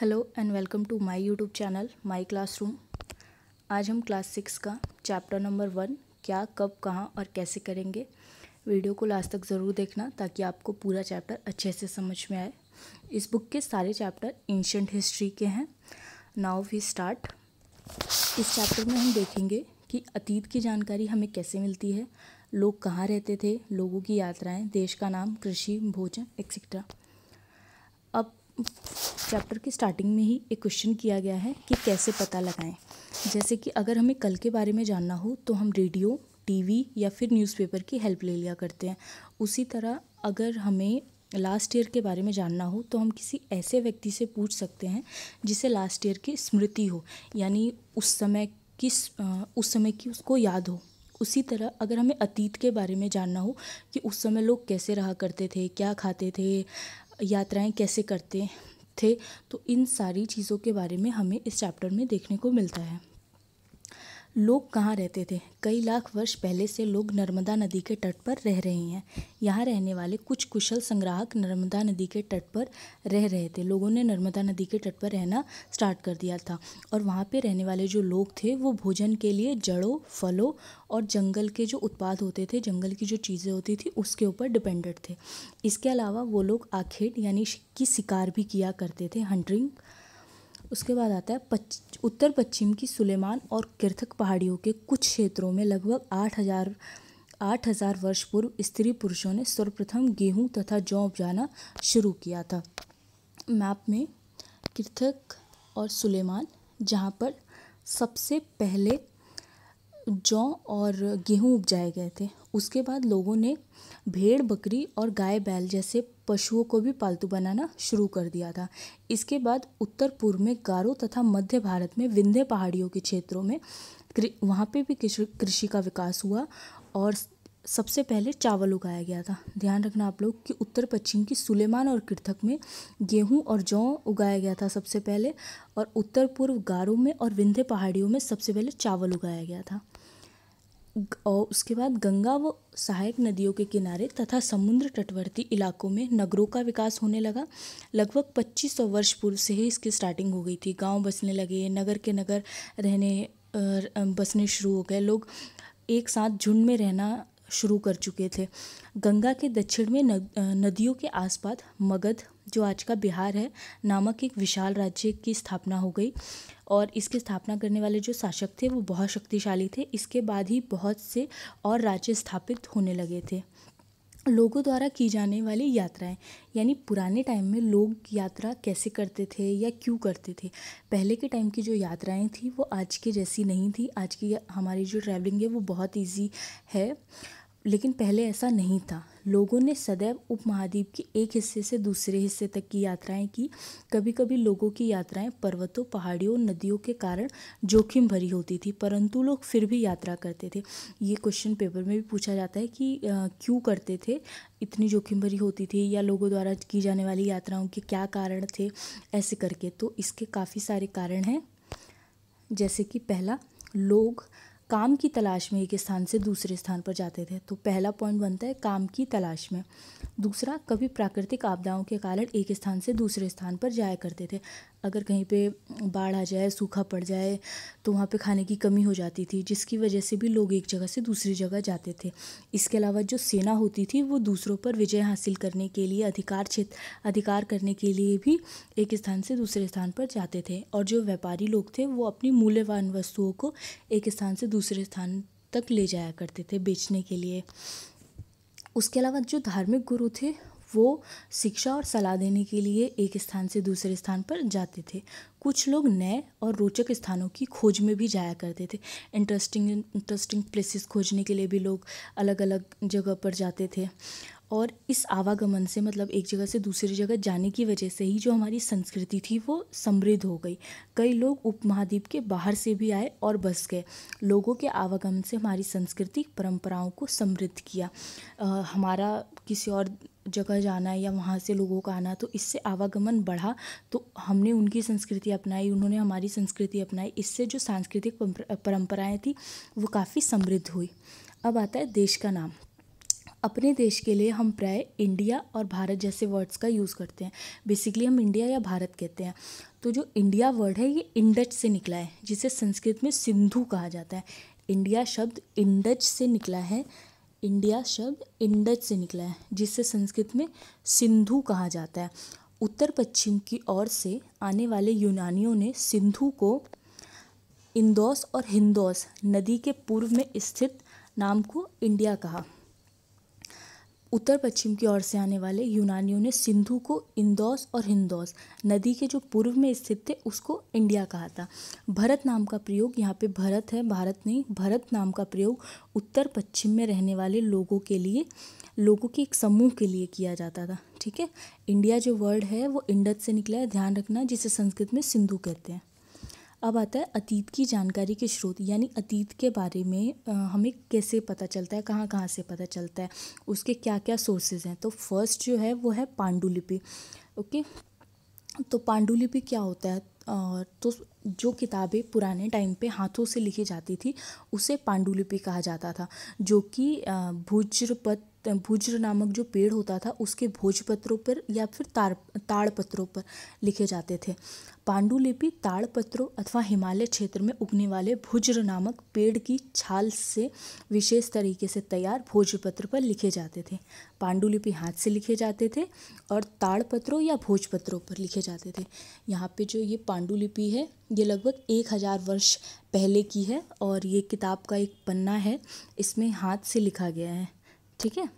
hello and welcome to my YouTube channel my classroom आज हम class six का chapter number one क्या कब कहाँ और कैसे करेंगे वीडियो को लास्ट तक ज़रूर देखना ताकि आपको पूरा चैप्टर अच्छे से समझ में आए इस बुक के सारे चैप्टर एंशंट हिस्ट्री के हैं नाउ वी स्टार्ट इस चैप्टर में हम देखेंगे कि अतीत की जानकारी हमें कैसे मिलती है लोग कहाँ रहते थे लोगों की यात्राएँ देश का नाम कृषि भोजन एक्सेट्रा अब चैप्टर की स्टार्टिंग में ही एक क्वेश्चन किया गया है कि कैसे पता लगाएं जैसे कि अगर हमें कल के बारे में जानना हो तो हम रेडियो टीवी या फिर न्यूज़पेपर की हेल्प ले लिया करते हैं उसी तरह अगर हमें लास्ट ईयर के बारे में जानना हो तो हम किसी ऐसे व्यक्ति से पूछ सकते हैं जिसे लास्ट ईयर की स्मृति हो यानी उस समय की उस समय की उसको याद हो उसी तरह अगर हमें अतीत के बारे में जानना हो कि उस समय लोग कैसे रहा करते थे क्या खाते थे यात्राएं कैसे करते थे तो इन सारी चीज़ों के बारे में हमें इस चैप्टर में देखने को मिलता है लोग कहाँ रहते थे कई लाख वर्ष पहले से लोग नर्मदा नदी के तट पर रह रहे हैं यहाँ रहने वाले कुछ कुशल संग्राहक नर्मदा नदी के तट पर रह रहे थे लोगों ने नर्मदा नदी के तट पर रहना स्टार्ट कर दिया था और वहाँ पे रहने वाले जो लोग थे वो भोजन के लिए जड़ों फलों और जंगल के जो उत्पाद होते थे जंगल की जो चीज़ें होती थी उसके ऊपर डिपेंडेंट थे इसके अलावा वो लोग आखेड़ यानी कि शिकार भी किया करते थे हंटरिंग उसके बाद आता है पच, उत्तर पश्चिम की सुलेमान और किर्थक पहाड़ियों के कुछ क्षेत्रों में लगभग आठ हज़ार आठ हज़ार वर्ष पूर्व स्त्री पुरुषों ने सर्वप्रथम गेहूं तथा जौ उपजाना शुरू किया था मैप में किर्थक और सुलेमान जहाँ पर सबसे पहले जौ और गेहूं उपजाए गए थे उसके बाद लोगों ने भेड़ बकरी और गाय बैल जैसे पशुओं को भी पालतू बनाना शुरू कर दिया था इसके बाद उत्तर पूर्व में गारो तथा मध्य भारत में विंध्य पहाड़ियों के क्षेत्रों में वहाँ पे भी कृषि का विकास हुआ और सबसे पहले चावल उगाया गया था ध्यान रखना आप लोग कि उत्तर पश्चिम की सुलेमान और किर्थक में गेहूं और जौ उगाया गया था सबसे पहले और उत्तर पूर्व गारो में और विंध्य पहाड़ियों में सबसे पहले चावल उगाया गया था और उसके बाद गंगा व सहायक नदियों के किनारे तथा समुद्र तटवर्ती इलाकों में नगरों का विकास होने लगा लगभग 2500 वर्ष पूर्व से ही इसकी स्टार्टिंग हो गई थी गांव बसने लगे नगर के नगर रहने बसने शुरू हो गए लोग एक साथ झुंड में रहना शुरू कर चुके थे गंगा के दक्षिण में नदियों के आसपास मगध जो आज का बिहार है नामक एक विशाल राज्य की स्थापना हो गई और इसकी स्थापना करने वाले जो शासक थे वो बहुत शक्तिशाली थे इसके बाद ही बहुत से और राज्य स्थापित होने लगे थे लोगों द्वारा की जाने वाली यात्राएं यानी पुराने टाइम में लोग यात्रा कैसे करते थे या क्यों करते थे पहले के टाइम की जो यात्राएं थी वो आज के जैसी नहीं थी आज की हमारी जो ट्रैवलिंग है वो बहुत इजी है लेकिन पहले ऐसा नहीं था लोगों ने सदैव उपमहाद्वीप के एक हिस्से से दूसरे हिस्से तक की यात्राएं की कभी कभी लोगों की यात्राएं पर्वतों पहाड़ियों नदियों के कारण जोखिम भरी होती थी परंतु लोग फिर भी यात्रा करते थे ये क्वेश्चन पेपर में भी पूछा जाता है कि क्यों करते थे इतनी जोखिम भरी होती थी या लोगों द्वारा की जाने वाली यात्राओं के क्या कारण थे ऐसे करके तो इसके काफ़ी सारे कारण हैं जैसे कि पहला लोग काम की तलाश में एक स्थान से दूसरे स्थान पर जाते थे तो पहला पॉइंट बनता है काम की तलाश में दूसरा कभी प्राकृतिक आपदाओं के कारण एक स्थान से दूसरे स्थान पर जाया करते थे अगर कहीं पे बाढ़ आ जाए सूखा पड़ जाए तो वहाँ पे खाने की कमी हो जाती थी जिसकी वजह से भी लोग एक जगह से दूसरी जगह जाते थे इसके अलावा जो सेना होती थी वो दूसरों पर विजय हासिल करने के लिए अधिकार क्षेत्र अधिकार करने के लिए भी एक स्थान से दूसरे स्थान पर जाते थे और जो व्यापारी लोग थे वो अपनी मूल्यवान वस्तुओं को एक स्थान से दूसरे स्थान तक ले जाया करते थे बेचने के लिए उसके अलावा जो धार्मिक गुरु थे वो शिक्षा और सलाह देने के लिए एक स्थान से दूसरे स्थान पर जाते थे कुछ लोग नए और रोचक स्थानों की खोज में भी जाया करते थे इंटरेस्टिंग इंटरेस्टिंग प्लेसेस खोजने के लिए भी लोग अलग अलग जगह पर जाते थे और इस आवागमन से मतलब एक जगह से दूसरी जगह जाने की वजह से ही जो हमारी संस्कृति थी वो समृद्ध हो गई कई लोग उपमहाद्वीप के बाहर से भी आए और बस गए लोगों के आवागमन से हमारी संस्कृति परंपराओं को समृद्ध किया आ, हमारा किसी और जगह जाना या वहाँ से लोगों का आना तो इससे आवागमन बढ़ा तो हमने उनकी संस्कृति अपनाई उन्होंने हमारी संस्कृति अपनाई इससे जो सांस्कृतिक परंपराएं थी वो काफ़ी समृद्ध हुई अब आता है देश का नाम अपने देश के लिए हम प्राय इंडिया और भारत जैसे वर्ड्स का यूज़ करते हैं बेसिकली हम इंडिया या भारत कहते हैं तो जो इंडिया वर्ड है ये इंडच से निकला है जिसे संस्कृत में सिंधु कहा जाता है इंडिया शब्द इंडच से निकला है इंडिया शब्द इंडज से निकला है जिसे संस्कृत में सिंधु कहा जाता है उत्तर पश्चिम की ओर से आने वाले यूनानियों ने सिंधु को इंदौस और हिंदौस नदी के पूर्व में स्थित नाम को इंडिया कहा उत्तर पश्चिम की ओर से आने वाले यूनानियों ने सिंधु को इंदौस और हिंदौस नदी के जो पूर्व में स्थित थे उसको इंडिया कहा था भरत नाम का प्रयोग यहाँ पे भरत है भारत नहीं भरत नाम का प्रयोग उत्तर पश्चिम में रहने वाले लोगों के लिए लोगों के एक समूह के लिए किया जाता था ठीक है इंडिया जो वर्ड है वो इंडत से निकला है ध्यान रखना जिसे संस्कृत में सिंधु कहते हैं अब आता है अतीत की जानकारी के स्रोत यानी अतीत के बारे में हमें कैसे पता चलता है कहाँ कहाँ से पता चलता है उसके क्या क्या सोर्सेज हैं तो फर्स्ट जो है वो है पांडुलिपि ओके तो पांडुलिपि क्या होता है और तो जो किताबें पुराने टाइम पे हाथों से लिखी जाती थी उसे पांडुलिपि कहा जाता था जो कि भुज्रपत भुज्र नामक जो पेड़ होता था उसके भोजपत्रों पर या फिर तार ताड़पत्रों पर लिखे जाते थे पांडुलिपि ताड़पत्रों अथवा हिमालय क्षेत्र में उगने वाले भुज्र नामक पेड़ की छाल से विशेष तरीके से तैयार भोजपत्र पर लिखे जाते थे पांडुलिपि हाथ से लिखे जाते थे और ताड़पत्रों या भोजपत्रों पर लिखे जाते थे यहाँ पे जो ये पांडुलिपि है ये लगभग एक हज़ार वर्ष पहले की है और ये किताब का एक पन्ना है इसमें हाथ से लिखा गया है ठीक है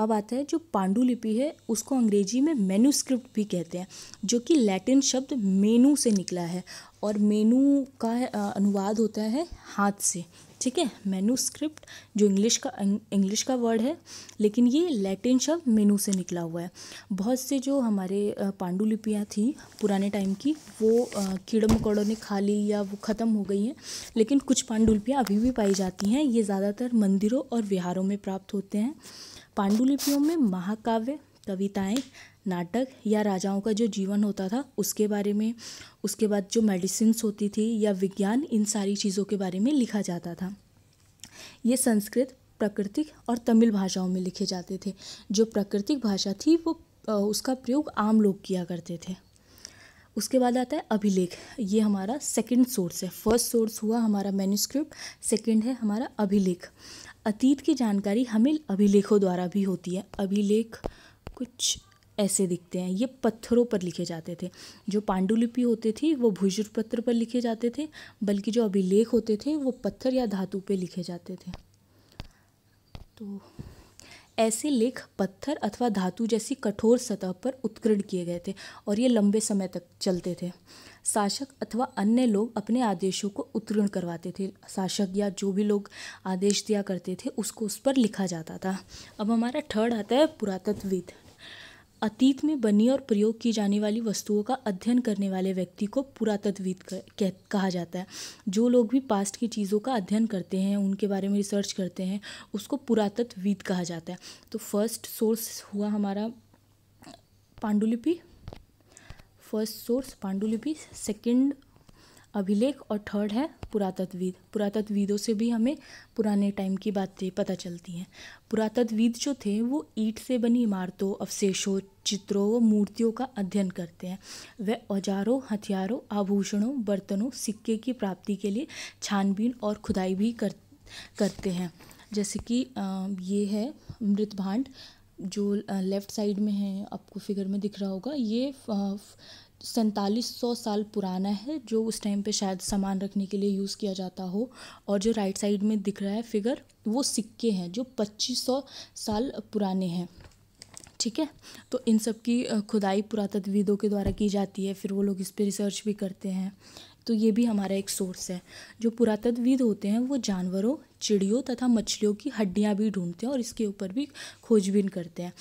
अब आता है जो पांडुलिपि है उसको अंग्रेजी में मेनूस्क्रिप्ट भी कहते हैं जो कि लैटिन शब्द मेनू से निकला है और मेनू का अनुवाद होता है हाथ से ठीक है मेनूस्क्रिप्ट जो इंग्लिश का इंग्लिश का वर्ड है लेकिन ये लैटिन शब्द मेनू से निकला हुआ है बहुत से जो हमारे पांडुलिपियाँ थी पुराने टाइम की वो कीड़े मकोड़ों ने खा ली या वो ख़त्म हो गई हैं लेकिन कुछ पांडुलिपियाँ अभी भी पाई जाती हैं ये ज़्यादातर मंदिरों और विहारों में प्राप्त होते हैं पांडुलिपियों में महाकाव्य कविताएं नाटक या राजाओं का जो जीवन होता था उसके बारे में उसके बाद जो मेडिसिन होती थी या विज्ञान इन सारी चीज़ों के बारे में लिखा जाता था ये संस्कृत प्राकृतिक और तमिल भाषाओं में लिखे जाते थे जो प्राकृतिक भाषा थी वो उसका प्रयोग आम लोग किया करते थे उसके बाद आता है अभिलेख ये हमारा सेकंड सोर्स है फर्स्ट सोर्स हुआ हमारा मैन्यूस्क्रिप्ट सेकंड है हमारा अभिलेख अतीत की जानकारी हमें अभिलेखों द्वारा भी होती है अभिलेख कुछ ऐसे दिखते हैं ये पत्थरों पर लिखे जाते थे जो पांडुलिपि होती थी वो पत्र पर लिखे जाते थे बल्कि जो अभिलेख होते थे वो पत्थर या धातु पे लिखे जाते थे तो ऐसे लेख पत्थर अथवा धातु जैसी कठोर सतह पर उत्कीर्ण किए गए थे और ये लंबे समय तक चलते थे शासक अथवा अन्य लोग अपने आदेशों को उत्कीर्ण करवाते थे शासक या जो भी लोग आदेश दिया करते थे उसको उस पर लिखा जाता था अब हमारा थर्ड आता है पुरातत्वविद अतीत में बनी और प्रयोग की जाने वाली वस्तुओं का अध्ययन करने वाले व्यक्ति को पुरातत्वविद कहा जाता है जो लोग भी पास्ट की चीज़ों का अध्ययन करते हैं उनके बारे में रिसर्च करते हैं उसको पुरातत्वविद कहा जाता है तो फर्स्ट सोर्स हुआ हमारा पांडुलिपि फर्स्ट सोर्स पांडुलिपि सेकंड अभिलेख और थर्ड है पुरातत्वविद पुरातत्वविदों से भी हमें पुराने टाइम की बातें पता चलती हैं पुरातत्वविद जो थे वो ईट से बनी इमारतों अवशेषों चित्रों व मूर्तियों का अध्ययन करते हैं वे औजारों हथियारों आभूषणों बर्तनों सिक्के की प्राप्ति के लिए छानबीन और खुदाई भी कर करते हैं जैसे कि ये है मृत भांड जो लेफ़्ट साइड में है आपको फिगर में दिख रहा होगा ये सैंतालीस सौ साल पुराना है जो उस टाइम पे शायद सामान रखने के लिए यूज़ किया जाता हो और जो राइट साइड में दिख रहा है फिगर वो सिक्के हैं जो पच्चीस सौ साल पुराने हैं ठीक है तो इन सब की खुदाई पुरातत्वविदों के द्वारा की जाती है फिर वो लोग इस पर रिसर्च भी करते हैं तो ये भी हमारा एक सोर्स है जो पुरातत्वविद होते हैं वो जानवरों चिड़ियों तथा मछलियों की हड्डियाँ भी ढूंढते हैं और इसके ऊपर भी खोजबीन करते हैं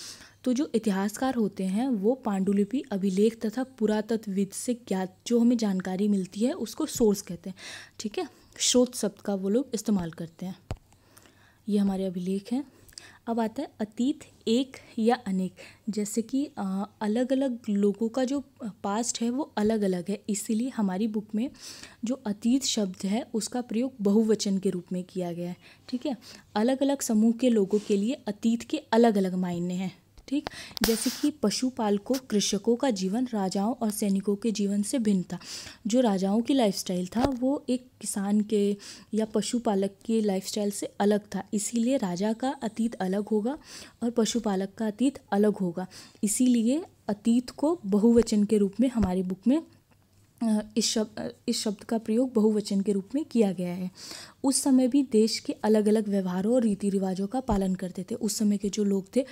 तो जो इतिहासकार होते हैं वो पांडुलिपि अभिलेख तथा पुरातत्वविद से ज्ञात जो हमें जानकारी मिलती है उसको सोर्स कहते हैं ठीक है स्रोत शब्द का वो लोग इस्तेमाल करते हैं ये हमारे अभिलेख हैं अब आता है अतीत एक या अनेक जैसे कि अलग अलग लोगों का जो पास्ट है वो अलग अलग है इसीलिए हमारी बुक में जो अतीत शब्द है उसका प्रयोग बहुवचन के रूप में किया गया है ठीक है अलग अलग समूह के लोगों के लिए अतीत के अलग अलग मायने हैं ठीक जैसे कि पशुपालकों कृषकों का जीवन राजाओं और सैनिकों के जीवन से भिन्न था जो राजाओं की लाइफस्टाइल था वो एक किसान के या पशुपालक के लाइफस्टाइल से अलग था इसीलिए राजा का अतीत अलग होगा और पशुपालक का अतीत अलग होगा इसीलिए अतीत को बहुवचन के रूप में हमारी बुक में इस शब्द इस शब्द का प्रयोग बहुवचन के रूप में किया गया है उस समय भी देश के अलग अलग व्यवहारों और रीति रिवाजों का पालन करते थे उस समय के जो लोग थे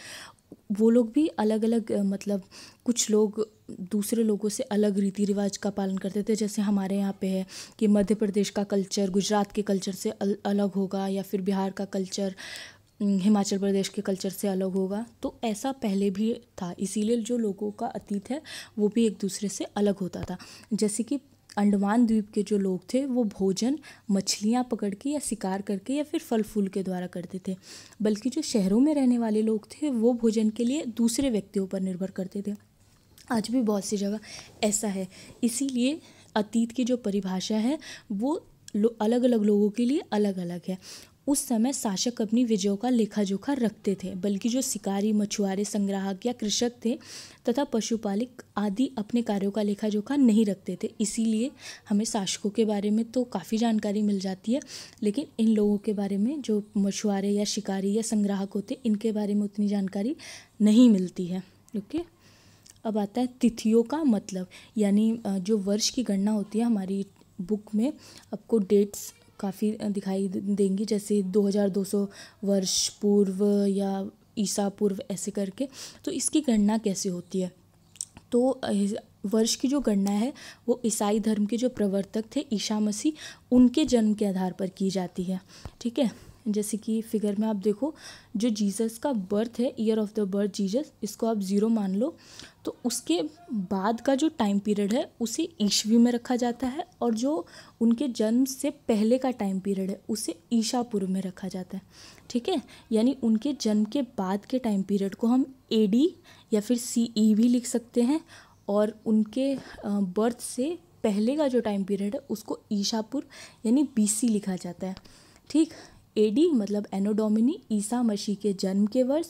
वो लोग भी अलग अलग मतलब कुछ लोग दूसरे लोगों से अलग रीति रिवाज का पालन करते थे जैसे हमारे यहाँ पे है कि मध्य प्रदेश का कल्चर गुजरात के कल्चर से अल, अलग होगा या फिर बिहार का कल्चर हिमाचल प्रदेश के कल्चर से अलग होगा तो ऐसा पहले भी था इसीलिए जो लोगों का अतीत है वो भी एक दूसरे से अलग होता था जैसे कि अंडमान द्वीप के जो लोग थे वो भोजन मछलियाँ पकड़ के या शिकार करके या फिर फल फूल के द्वारा करते थे बल्कि जो शहरों में रहने वाले लोग थे वो भोजन के लिए दूसरे व्यक्तियों पर निर्भर करते थे आज भी बहुत सी जगह ऐसा है इसीलिए अतीत की जो परिभाषा है वो अलग अलग लोगों के लिए अलग अलग है उस समय शासक अपनी विजयों का लेखा जोखा रखते थे बल्कि जो शिकारी मछुआरे संग्राहक या कृषक थे तथा पशुपालक आदि अपने कार्यों का लेखा जोखा नहीं रखते थे इसीलिए हमें शासकों के बारे में तो काफ़ी जानकारी मिल जाती है लेकिन इन लोगों के बारे में जो मछुआरे या शिकारी या संग्राहक होते इनके बारे में उतनी जानकारी नहीं मिलती है ओके अब आता है तिथियों का मतलब यानी जो वर्ष की गणना होती है हमारी बुक में आपको डेट्स काफ़ी दिखाई देंगी जैसे 2200 वर्ष पूर्व या ईसा पूर्व ऐसे करके तो इसकी गणना कैसे होती है तो वर्ष की जो गणना है वो ईसाई धर्म के जो प्रवर्तक थे ईसा मसीह उनके जन्म के आधार पर की जाती है ठीक है जैसे कि फिगर में आप देखो जो जीसस का बर्थ है year of the birth Jesus इसको आप ज़ीरो मान लो तो उसके बाद का जो टाइम पीरियड है उसे ईशवी में रखा जाता है और जो उनके जन्म से पहले का टाइम पीरियड है उसे ईशापुर में रखा जाता है ठीक है यानी उनके जन्म के बाद के टाइम पीरियड को हम ए या फिर सी ई e भी लिख सकते हैं और उनके बर्थ से पहले का जो टाइम पीरियड है उसको ईशापुर यानी बी लिखा जाता है ठीक एडी मतलब एनोडोमिनी ईसा मसीह के जन्म के वर्ष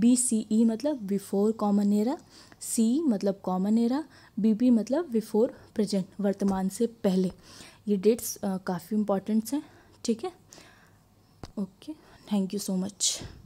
बी सी ई मतलब बिफोर कॉमन एरा सी मतलब कॉमन एरा बी बी मतलब बिफोर प्रेजेंट वर्तमान से पहले ये डेट्स काफ़ी इंपॉर्टेंट्स हैं ठीक है okay thank you so much